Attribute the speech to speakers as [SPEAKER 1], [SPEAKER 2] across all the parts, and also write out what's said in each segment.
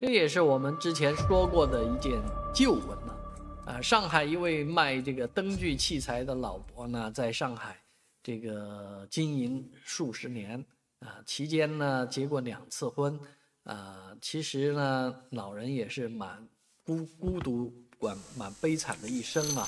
[SPEAKER 1] 这也是我们之前说过的一件旧闻了，啊，上海一位卖这个灯具器材的老伯呢，在上海这个经营数十年，啊，期间呢结过两次婚，啊，其实呢老人也是蛮孤孤独、寡、蛮悲惨的一生嘛，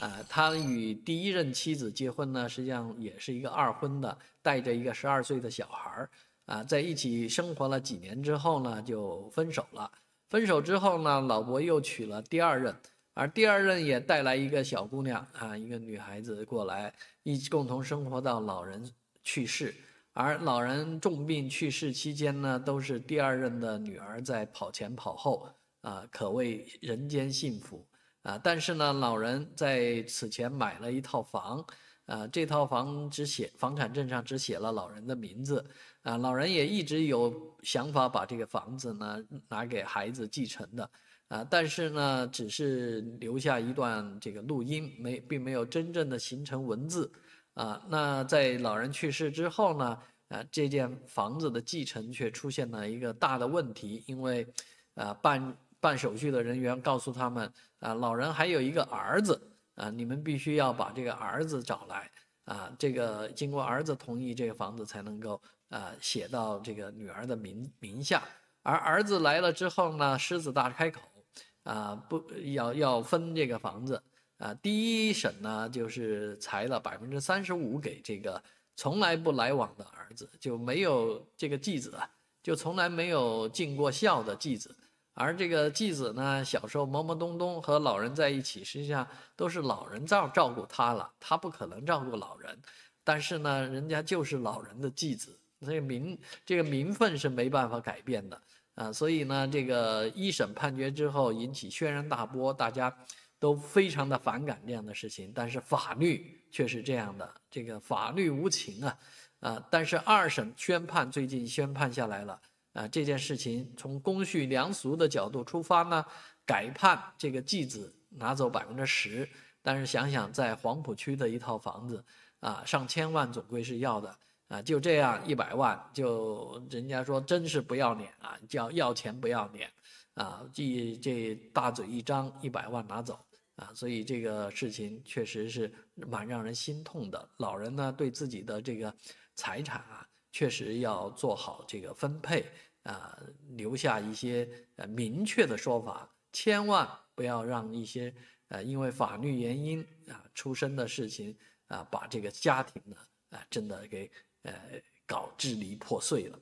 [SPEAKER 1] 啊，他与第一任妻子结婚呢，实际上也是一个二婚的，带着一个十二岁的小孩儿。啊，在一起生活了几年之后呢，就分手了。分手之后呢，老伯又娶了第二任，而第二任也带来一个小姑娘啊，一个女孩子过来，一起共同生活到老人去世。而老人重病去世期间呢，都是第二任的女儿在跑前跑后，啊，可谓人间幸福啊。但是呢，老人在此前买了一套房。啊，这套房只写房产证上只写了老人的名字，啊，老人也一直有想法把这个房子呢拿给孩子继承的，啊，但是呢，只是留下一段这个录音，没并没有真正的形成文字，啊，那在老人去世之后呢，啊，这件房子的继承却出现了一个大的问题，因为，啊，办办手续的人员告诉他们，啊，老人还有一个儿子。啊，你们必须要把这个儿子找来啊！这个经过儿子同意，这个房子才能够啊写到这个女儿的名名下。而儿子来了之后呢，狮子大开口啊，不要要分这个房子啊！第一审呢，就是裁了百分之三十五给这个从来不来往的儿子，就没有这个继子，啊，就从来没有尽过孝的继子。而这个继子呢，小时候懵懵懂懂和老人在一起，实际上都是老人照照顾他了，他不可能照顾老人。但是呢，人家就是老人的继子，所以名这个名分是没办法改变的啊。所以呢，这个一审判决之后引起轩然大波，大家都非常的反感这样的事情。但是法律却是这样的，这个法律无情啊啊！但是二审宣判最近宣判下来了。啊，这件事情从公序良俗的角度出发呢，改判这个继子拿走百分之十。但是想想在黄浦区的一套房子啊，上千万总归是要的啊。就这样一百万，就人家说真是不要脸啊，叫要钱不要脸啊，继这大嘴一张一百万拿走啊。所以这个事情确实是蛮让人心痛的。老人呢对自己的这个财产啊，确实要做好这个分配。啊，留下一些呃明确的说法，千万不要让一些呃因为法律原因啊出生的事情啊，把这个家庭呢啊真的给呃搞支离破碎了。